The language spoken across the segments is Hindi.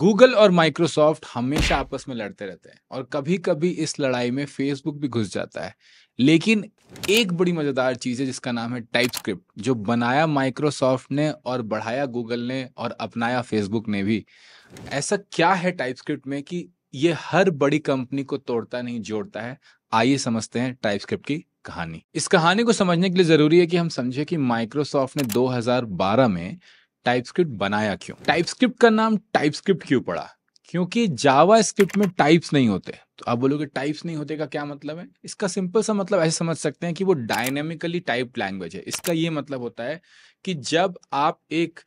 गूगल और माइक्रोसॉफ्ट हमेशा आपस में लड़ते रहते हैं और कभी कभी इस लड़ाई में फेसबुक भी घुस जाता है लेकिन एक बड़ी मज़ेदार चीज़ है जिसका नाम है टाइप जो बनाया माइक्रोसॉफ्ट ने और बढ़ाया गूगल ने और अपनाया फेसबुक ने भी ऐसा क्या है टाइप में कि ये हर बड़ी कंपनी को तोड़ता नहीं जोड़ता है आइए समझते हैं टाइप की कहानी इस कहानी को समझने के लिए ज़रूरी है कि हम समझे कि माइक्रोसॉफ्ट ने 2012 में टाइपस्क्रिप्ट बनाया क्यों टाइपस्क्रिप्ट का नाम टाइपस्क्रिप्ट क्यों पड़ा क्योंकि जावा स्क्रिप्ट में टाइप्स नहीं होते तो आप बोलोगे टाइप्स नहीं होते का क्या मतलब है इसका सिंपल सा मतलब ऐसे समझ सकते हैं कि वो डायनेमिकली टाइप लैंग्वेज है इसका ये मतलब होता है कि जब आप एक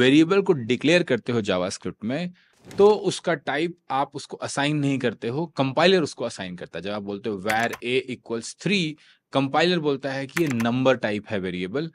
वेरिएबल को डिक्लेयर करते हो जावा स्क्रिप्ट में तो उसका टाइप आप उसको असाइन नहीं करते हो कंपाइलर उसको असाइन करता है जब आप बोलते हो var a equals three compiler बोलता है कि ये नंबर टाइप है वेरिएबल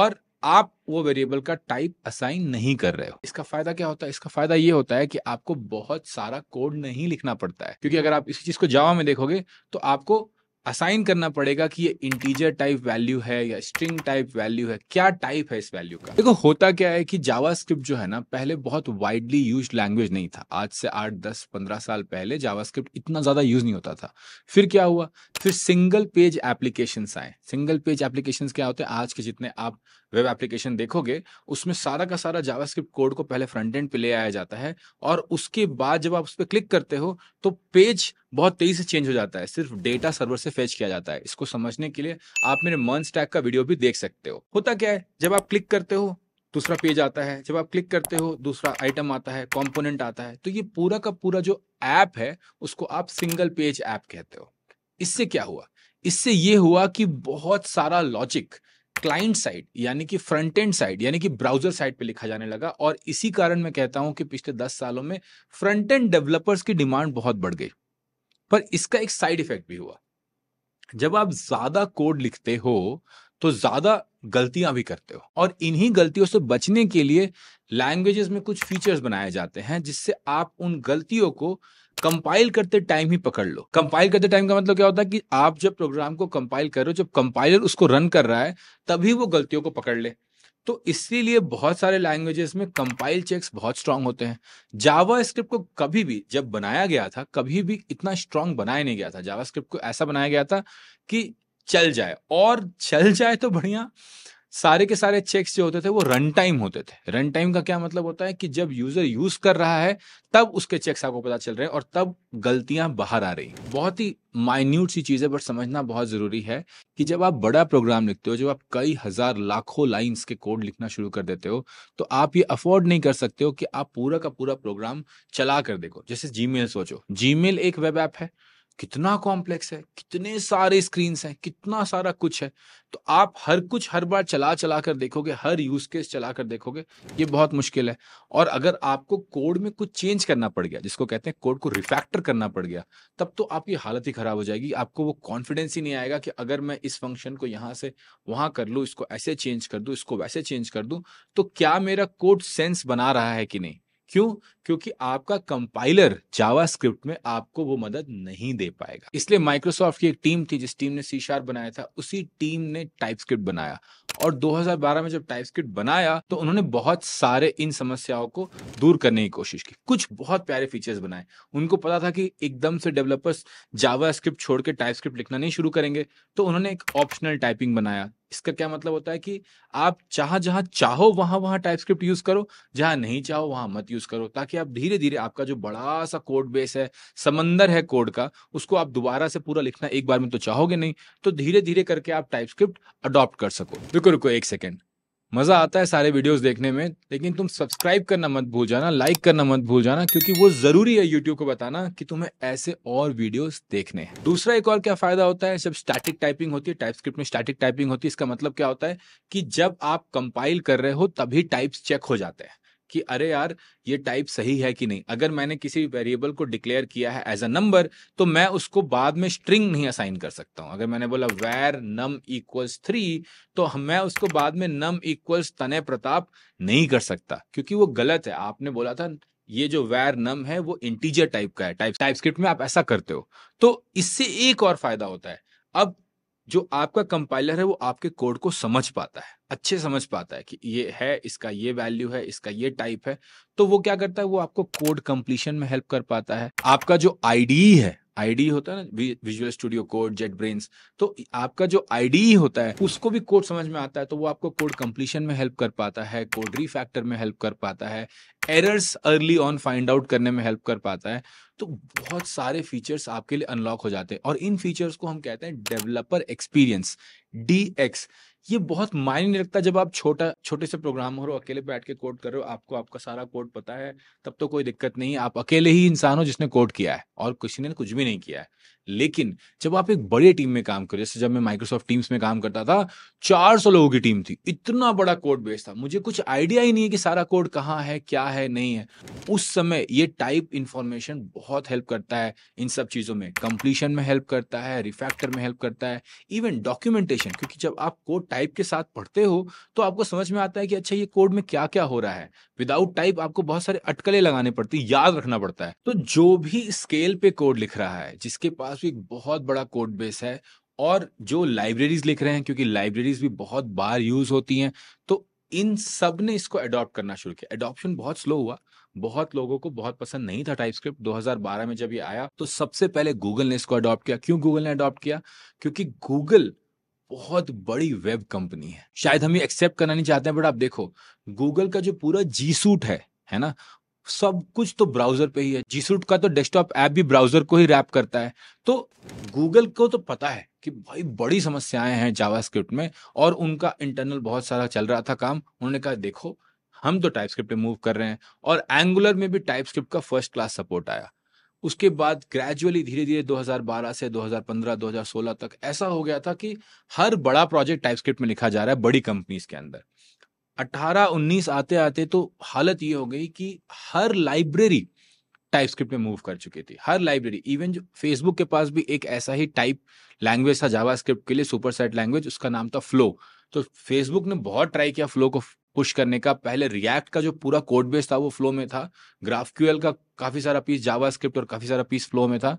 और आप वो वेरिएबल का टाइप असाइन नहीं कर रहे हो इसका फायदा क्या होता है इसका फायदा ये होता है कि आपको बहुत सारा कोड नहीं लिखना पड़ता है क्योंकि अगर आप इसी चीज को जावा में देखोगे तो आपको असाइन करना पड़ेगा कि ये इंटीजर टाइप वैल्यू है या स्ट्रिंग टाइप वैल्यू है क्या टाइप है इस वैल्यू का देखो होता क्या है कि जावास्क्रिप्ट जो है ना पहले बहुत वाइडली यूज लैंग्वेज नहीं था आज से आठ दस पंद्रह साल पहले जावास्क्रिप्ट इतना ज्यादा यूज नहीं होता था फिर क्या हुआ फिर सिंगल पेज एप्लीकेशन आए सिंगल पेज एप्लीकेशन क्या होते हैं आज के जितने आप वेब एप्लीकेशन देखोगे उसमें सारा का सारा जावास्क्रिप्ट कोड को पहले फ्रंट एंड पे ले आया जाता है और उसके बाद जब आप उस पर क्लिक करते हो तो पेज बहुत तेजी से चेंज हो जाता है सिर्फ डेटा सर्वर से फेच किया जाता है इसको समझने के लिए आप मेरे मन स्टैक का वीडियो भी देख सकते हो होता क्या है जब आप क्लिक करते हो दूसरा पेज आता है जब आप क्लिक करते हो दूसरा आइटम आता है कॉम्पोनेंट आता है तो ये पूरा का पूरा जो ऐप है उसको आप सिंगल पेज ऐप कहते हो इससे क्या हुआ इससे ये हुआ कि बहुत सारा लॉजिक क्लाइंट साइड यानी कि फ्रंट एंड साइड यानी कि ब्राउजर साइड पे लिखा जाने लगा और इसी कारण मैं कहता हूं कि पिछले दस सालों में फ्रंट एंड डेवलपर्स की डिमांड बहुत बढ़ गई पर इसका एक साइड इफेक्ट भी हुआ जब आप ज्यादा कोड लिखते हो तो ज्यादा गलतियां भी करते हो और इन्हीं गलतियों से बचने के लिए लैंग्वेजेस में कुछ फीचर्स बनाए जाते हैं जिससे आप उन गलतियों को कंपाइल करते टाइम ही पकड़ लो कंपाइल करते टाइम का मतलब क्या होता है कि आप जब प्रोग्राम को कंपाइल कर रहे हो जब कंपाइलर उसको रन कर रहा है तभी वो गलतियों को पकड़ ले तो इसीलिए बहुत सारे लैंग्वेजेस में कंपाइल चेक्स बहुत स्ट्रांग होते हैं जावा स्क्रिप्ट को कभी भी जब बनाया गया था कभी भी इतना स्ट्रांग बनाया नहीं गया था जावा स्क्रिप्ट को ऐसा बनाया गया था कि चल जाए और चल जाए तो बढ़िया सारे के सारे चेक्स जो होते थे वो रन टाइम होते थे रन टाइम का क्या मतलब होता है कि जब यूजर यूज कर रहा है तब उसके चेक्स आपको पता चल रहे हैं और तब गलतियां बाहर आ रही बहुत ही माइन्यूट सी चीज़ है बट समझना बहुत ज़रूरी है कि जब आप बड़ा प्रोग्राम लिखते हो जब आप कई हज़ार लाखों लाइन के कोड लिखना शुरू कर देते हो तो आप ये अफोर्ड नहीं कर सकते हो कि आप पूरा का पूरा प्रोग्राम चला कर देखो जैसे जी सोचो जी एक वेब ऐप है कितना कॉम्प्लेक्स है कितने सारे स्क्रीन हैं कितना सारा कुछ है तो आप हर कुछ हर बार चला चला कर देखोगे हर यूज केस चला कर देखोगे ये बहुत मुश्किल है और अगर आपको कोड में कुछ चेंज करना पड़ गया जिसको कहते हैं कोड को रिफैक्टर करना पड़ गया तब तो आपकी हालत ही खराब हो जाएगी आपको वो कॉन्फिडेंस ही नहीं आएगा कि अगर मैं इस फंक्शन को यहाँ से वहां कर लूँ इसको ऐसे चेंज कर दू इसको वैसे चेंज कर दू तो क्या मेरा कोड सेंस बना रहा है कि नहीं क्यों क्योंकि आपका कंपाइलर जावास्क्रिप्ट में आपको वो मदद नहीं दे पाएगा इसलिए माइक्रोसॉफ्ट की एक टीम थी जिस टीम ने सीशार बनाया था उसी टीम ने टाइपस्क्रिप्ट बनाया और 2012 में जब टाइपस्क्रिप्ट बनाया तो उन्होंने बहुत सारे इन समस्याओं को दूर करने की कोशिश की कुछ बहुत प्यारे फीचर्स बनाए उनको पता था कि एकदम से डेवलपर्स जावा स्क्रिप्ट छोड़ के टाइप लिखना नहीं शुरू करेंगे तो उन्होंने एक ऑप्शनल टाइपिंग बनाया इसका क्या मतलब होता है कि आप चाह जहां चाहो वहां वहां टाइप स्क्रिप्ट यूज करो जहां नहीं चाहो वहां मत यूज करो ताकि आप धीरे धीरे आपका जो बड़ा सा कोड बेस है समंदर है कोड का उसको आप दोबारा से पूरा लिखना एक बार में तो चाहोगे नहीं तो धीरे धीरे करके आप टाइप स्क्रिप्ट अडॉप्ट कर सको रुको रुको एक सेकेंड मज़ा आता है सारे वीडियोस देखने में लेकिन तुम सब्सक्राइब करना मत भूल जाना लाइक करना मत भूल जाना क्योंकि वो ज़रूरी है यूट्यूब को बताना कि तुम्हें ऐसे और वीडियोस देखने हैं दूसरा एक और क्या फ़ायदा होता है जब स्टैटिक टाइपिंग होती है टाइपस्क्रिप्ट में स्टैटिक टाइपिंग होती है इसका मतलब क्या होता है कि जब आप कंपाइल कर रहे हो तभी टाइप्स चेक हो जाते हैं कि अरे यार ये टाइप सही है कि नहीं अगर मैंने किसी वेरिएबल को डिक्लेयर किया है एज अ नंबर तो मैं उसको बाद में स्ट्रिंग नहीं असाइन कर सकता हूं अगर मैंने बोला वैर नम इक्वल्स थ्री तो मैं उसको बाद में नम इक्वल्स तने प्रताप नहीं कर सकता क्योंकि वो गलत है आपने बोला था ये जो वैर नम है वो इंटीजर टाइप का है टाइप टाइप स्क्रिप्ट में आप ऐसा करते हो तो इससे एक और फायदा होता है अब जो आपका कंपाइलर है वो आपके कोड को समझ पाता है अच्छे समझ पाता है कि ये है इसका ये वैल्यू है इसका ये टाइप है तो वो क्या करता है वो आपको कोड कंप्लीशन में हेल्प कर पाता है आपका जो आईडी है आईडी होता है ना Visual Studio Code JetBrains तो आपका जो आईडी होता है उसको भी कोड समझ में आता है तो वो आपको कोड कंप्लीशन में हेल्प कर पाता है कोड रीफैक्टर में हेल्प कर पाता है errors early on find out करने में हेल्प कर पाता है तो बहुत सारे फीचर्स आपके लिए अनलॉक हो जाते हैं और इन फीचर्स को हम कहते हैं डेवलपर एक्सपीरियंस डी एक्स ये बहुत मायने नहीं रखता जब आप छोटा छोटे से प्रोग्राम हो अकेले बैठ के कोड कर रहे हो आपको आपका सारा कोड पता है तब तो कोई दिक्कत नहीं आप अकेले ही इंसान हो जिसने कोड किया है और किसी ने कुछ भी नहीं किया है लेकिन जब आप एक बड़े टीम में काम करें जैसे जब मैं माइक्रोसॉफ्ट टीम्स में काम करता था 400 लोगों की टीम थी इतना बड़ा कोड बेस था मुझे कुछ आइडिया ही नहीं है कि सारा कोड कहाँ है क्या है नहीं है उस समय ये टाइप इंफॉर्मेशन बहुत हेल्प करता है इन सब चीज़ों में कंप्लीशन में हेल्प करता है रिफैक्टर में हेल्प करता है इवन डॉक्यूमेंटेशन क्योंकि जब आप कोड टाइप के साथ पढ़ते हो तो आपको समझ में आता है कि अच्छा ये कोड में क्या क्या हो रहा है विदाउट टाइप आपको बहुत सारे अटकलें लगाने पड़ती याद रखना पड़ता है तो जो भी स्केल पे कोड लिख रहा है जिसके पास पास भी एक बहुत बड़ा कोड बेस है और जो लाइब्रेरीज लिख रहे हैं क्योंकि लाइब्रेरीज भी बहुत बार यूज होती हैं तो इन सब ने इसको अडॉप्ट करना शुरू किया अडॉप्शन बहुत स्लो हुआ बहुत लोगों को बहुत पसंद नहीं था टाइपस्क्रिप्ट 2012 में जब ये आया तो सबसे पहले गूगल ने इसको अडॉप्ट किया क्यों गूगल ने अडॉप्ट किया क्योंकि गूगल बहुत बड़ी वेब कंपनी है शायद हम ये एक्सेप्ट करना नहीं चाहते हैं बट आप देखो गूगल का जो पूरा जी सूट है है ना सब कुछ तो ब्राउजर पे ही है जी सूट का तो डेस्कटॉप ऐप भी ब्राउजर को ही रैप करता है तो गूगल को तो पता है कि भाई बड़ी समस्याएं हैं जावास्क्रिप्ट में और उनका इंटरनल बहुत सारा चल रहा था काम उन्होंने कहा देखो हम तो टाइपस्क्रिप्ट स्क्रिप्ट मूव कर रहे हैं और एंगुलर में भी टाइपस्क्रिप्ट का फर्स्ट क्लास सपोर्ट आया उसके बाद ग्रेजुअली धीरे धीरे 2012 से 2015 2016 तक ऐसा हो गया था कि हर बड़ा प्रोजेक्ट टाइपस्क्रिप्ट में लिखा जा रहा है बड़ी कंपनीज के अंदर अट्ठारह उन्नीस आते आते तो हालत ये हो गई कि हर लाइब्रेरी टाइप स्क्रिप्ट में मूव कर चुकी थी हर लाइब्रेरी इवन जो फेसबुक के पास भी एक ऐसा ही टाइप लैंग्वेज था जावा स्क्रिप्ट के लिए सुपर सेट लैंग्वेज उसका नाम था फ्लो तो फेसबुक ने बहुत ट्राई किया फ्लो को पुश करने का पहले रिएक्ट का जो पूरा कोड बेस था वो फ्लो में था ग्राफ क्यूएल का काफ़ी सारा पीस स्क्रिप्ट और काफ़ी सारा पीस फ्लो में था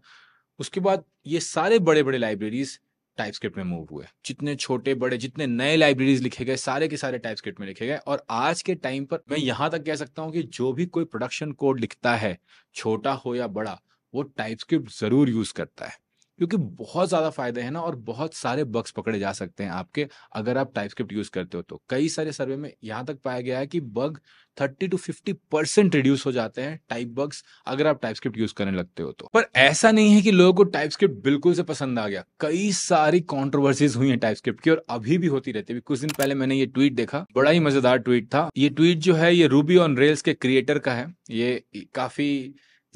उसके बाद ये सारे बड़े बड़े लाइब्रेरीज टाइपस्क्रिप्ट में मूव हुए जितने छोटे बड़े जितने नए लाइब्रेरीज लिखे गए सारे के सारे टाइपस्क्रिप्ट में लिखे गए और आज के टाइम पर मैं यहाँ तक कह सकता हूँ कि जो भी कोई प्रोडक्शन कोड लिखता है छोटा हो या बड़ा वो टाइपस्क्रिप्ट जरूर यूज करता है क्योंकि बहुत ज़्यादा फायदे हैं ना और बहुत सारे बग्स पकड़े जा सकते हैं आपके अगर आप टाइपस्क्रिप्ट यूज़ करते हो तो कई सारे सर्वे में यहां तक पाया गया है कि bug thirty two fifty percent reduce हो जाते हैं टाइप बग्स अगर आप टाइपस्क्रिप्ट यूज करने लगते हो तो पर ऐसा नहीं है कि लोगों को टाइपस्क्रिप्ट बिल्कुल से पसंद आ गया कई सारी कॉन्ट्रोवर्सीज हुई हैं टाइपस्क्रिप्ट की और अभी भी होती रहती है कुछ दिन पहले मैंने ये ट्वीट देखा बड़ा ही मजेदार ट्वीट था ये ट्वीट जो है ये रूबी ऑन रेल्स के क्रिएटर का है ये काफी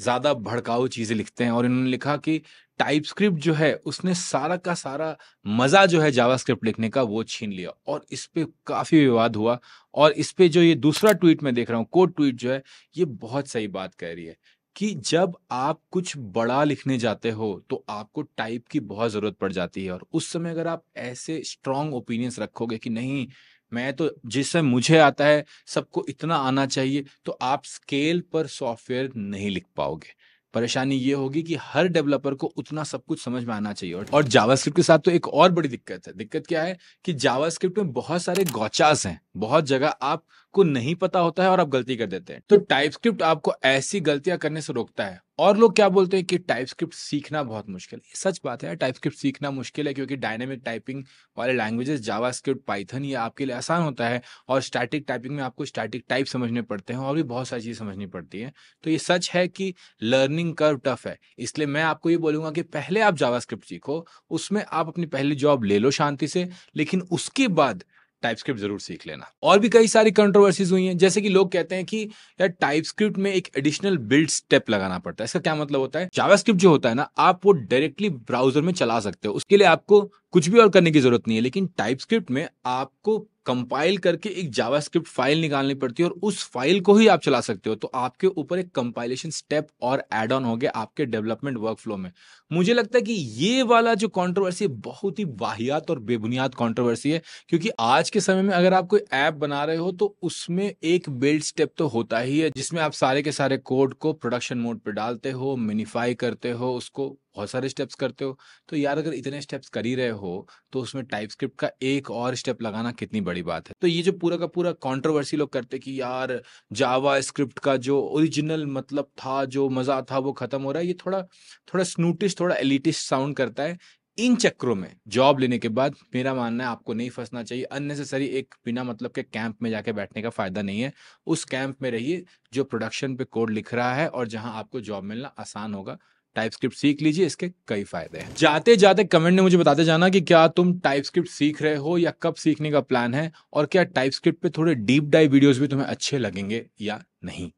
ज्यादा भड़काऊ चीजें लिखते हैं और इन्होंने लिखा कि टाइपस्क्रिप्ट जो है उसने सारा का सारा मज़ा जो है जावास्क्रिप्ट लिखने का वो छीन लिया और इस पर काफ़ी विवाद हुआ और इस पर जो ये दूसरा ट्वीट मैं देख रहा हूँ कोड ट्वीट जो है ये बहुत सही बात कह रही है कि जब आप कुछ बड़ा लिखने जाते हो तो आपको टाइप की बहुत ज़रूरत पड़ जाती है और उस समय अगर आप ऐसे स्ट्रांग ओपिनियंस रखोगे कि नहीं मैं तो जिससे मुझे आता है सबको इतना आना चाहिए तो आप स्केल पर सॉफ्टवेयर नहीं लिख पाओगे परेशानी ये होगी कि हर डेवलपर को उतना सब कुछ समझ में आना चाहिए और जावास्क्रिप्ट के साथ तो एक और बड़ी दिक्कत है दिक्कत क्या है कि जावास्क्रिप्ट में बहुत सारे गौचास हैं बहुत जगह आप को नहीं पता होता है और आप गलती कर देते हैं तो टाइप स्क्रिप्ट आपको ऐसी गलतियां करने से रोकता है और लोग क्या बोलते हैं कि टाइप स्क्रिप्ट सीखना बहुत मुश्किल है सच बात है टाइप स्क्रिप्ट सीखना मुश्किल है क्योंकि डायनेमिक टाइपिंग वाले लैंग्वेजेस स्क्रिप्ट पाइथन ये आपके लिए आसान होता है और स्टैटिक टाइपिंग में आपको स्टैटिक टाइप समझने पड़ते हैं और भी बहुत सारी चीज़ समझनी पड़ती है तो ये सच है कि लर्निंग कर्व टफ है इसलिए मैं आपको ये बोलूँगा कि पहले आप जावा सीखो उसमें आप अपनी पहली जॉब ले लो शांति से लेकिन उसके बाद टाइपस्क्रिप्ट जरूर सीख लेना और भी कई सारी कंट्रोवर्सीज हुई हैं जैसे कि लोग कहते हैं कि यार टाइपस्क्रिप्ट में एक एडिशनल बिल्ड स्टेप लगाना पड़ता है इसका क्या मतलब होता है जावास्क्रिप्ट जो होता है ना आप वो डायरेक्टली ब्राउजर में चला सकते हो उसके लिए आपको कुछ भी और करने की जरूरत नहीं है लेकिन टाइपस्क्रिप्ट में आपको कंपाइल करके एक जावास्क्रिप्ट फाइल निकालनी पड़ती है और उस फाइल को ही आप चला सकते हो तो आपके ऊपर एक कंपाइलेशन स्टेप और एड ऑन हो गया आपके डेवलपमेंट फ्लो में मुझे लगता है कि ये वाला जो कॉन्ट्रोवर्सी है बहुत ही वाहियात और बेबुनियाद कॉन्ट्रोवर्सी है क्योंकि आज के समय में अगर आप कोई ऐप बना रहे हो तो उसमें एक बिल्ड स्टेप तो होता ही है जिसमें आप सारे के सारे कोड को प्रोडक्शन मोड पर डालते हो मिनिफाई करते हो उसको बहुत सारे स्टेप्स करते हो तो यार अगर इतने स्टेप्स कर ही रहे हो तो उसमें टाइप स्क्रिप्ट का एक और स्टेप लगाना कितनी बड़ी बात है तो ये जो पूरा का पूरा कंट्रोवर्सी लोग करते कि यार जावा स्क्रिप्ट का जो ओरिजिनल मतलब था जो मज़ा था वो ख़त्म हो रहा है ये थोड़ा थोड़ा स्नूटिश थोड़ा एलिटिश साउंड करता है इन चक्रों में जॉब लेने के बाद मेरा मानना है आपको नहीं फंसना चाहिए अननेसेसरी एक बिना मतलब के कैंप में जाके बैठने का फायदा नहीं है उस कैंप में रहिए जो प्रोडक्शन पे कोड लिख रहा है और जहां आपको जॉब मिलना आसान होगा टाइपस्क्रिप्ट सीख लीजिए इसके कई फायदे हैं जाते जाते कमेंट में मुझे बताते जाना कि क्या तुम टाइपस्क्रिप्ट सीख रहे हो या कब सीखने का प्लान है और क्या टाइपस्क्रिप्ट पे थोड़े डीप डाइव वीडियोस भी तुम्हें अच्छे लगेंगे या नहीं